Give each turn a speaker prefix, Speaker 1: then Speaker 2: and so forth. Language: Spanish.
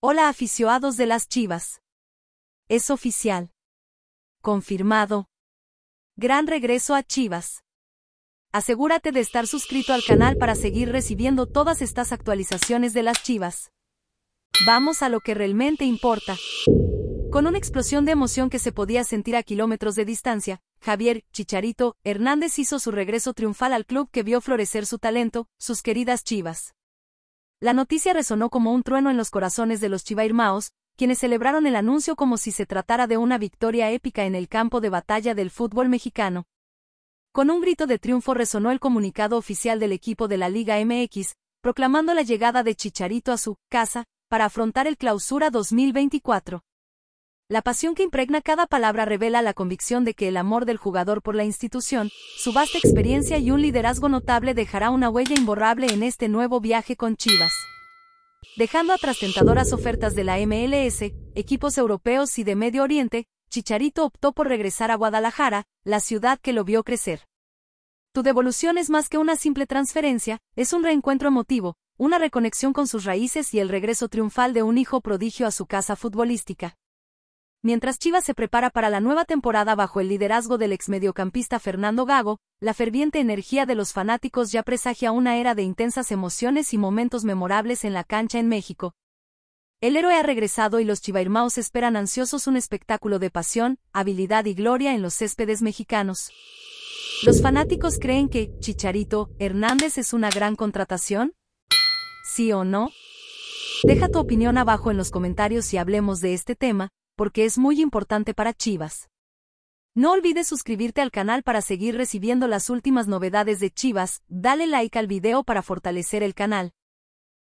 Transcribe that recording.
Speaker 1: Hola aficionados de las Chivas. Es oficial. Confirmado. Gran regreso a Chivas. Asegúrate de estar suscrito al canal para seguir recibiendo todas estas actualizaciones de las Chivas. Vamos a lo que realmente importa. Con una explosión de emoción que se podía sentir a kilómetros de distancia, Javier Chicharito Hernández hizo su regreso triunfal al club que vio florecer su talento, sus queridas Chivas. La noticia resonó como un trueno en los corazones de los chivairmaos, quienes celebraron el anuncio como si se tratara de una victoria épica en el campo de batalla del fútbol mexicano. Con un grito de triunfo resonó el comunicado oficial del equipo de la Liga MX, proclamando la llegada de Chicharito a su casa, para afrontar el clausura 2024. La pasión que impregna cada palabra revela la convicción de que el amor del jugador por la institución, su vasta experiencia y un liderazgo notable dejará una huella imborrable en este nuevo viaje con Chivas. Dejando atrás tentadoras ofertas de la MLS, equipos europeos y de Medio Oriente, Chicharito optó por regresar a Guadalajara, la ciudad que lo vio crecer. Tu devolución es más que una simple transferencia, es un reencuentro emotivo, una reconexión con sus raíces y el regreso triunfal de un hijo prodigio a su casa futbolística. Mientras Chivas se prepara para la nueva temporada bajo el liderazgo del exmediocampista Fernando Gago, la ferviente energía de los fanáticos ya presagia una era de intensas emociones y momentos memorables en la cancha en México. El héroe ha regresado y los chivairmaos esperan ansiosos un espectáculo de pasión, habilidad y gloria en los céspedes mexicanos. Los fanáticos creen que Chicharito Hernández es una gran contratación. ¿Sí o no? Deja tu opinión abajo en los comentarios y hablemos de este tema, porque es muy importante para Chivas. No olvides suscribirte al canal para seguir recibiendo las últimas novedades de Chivas, dale like al video para fortalecer el canal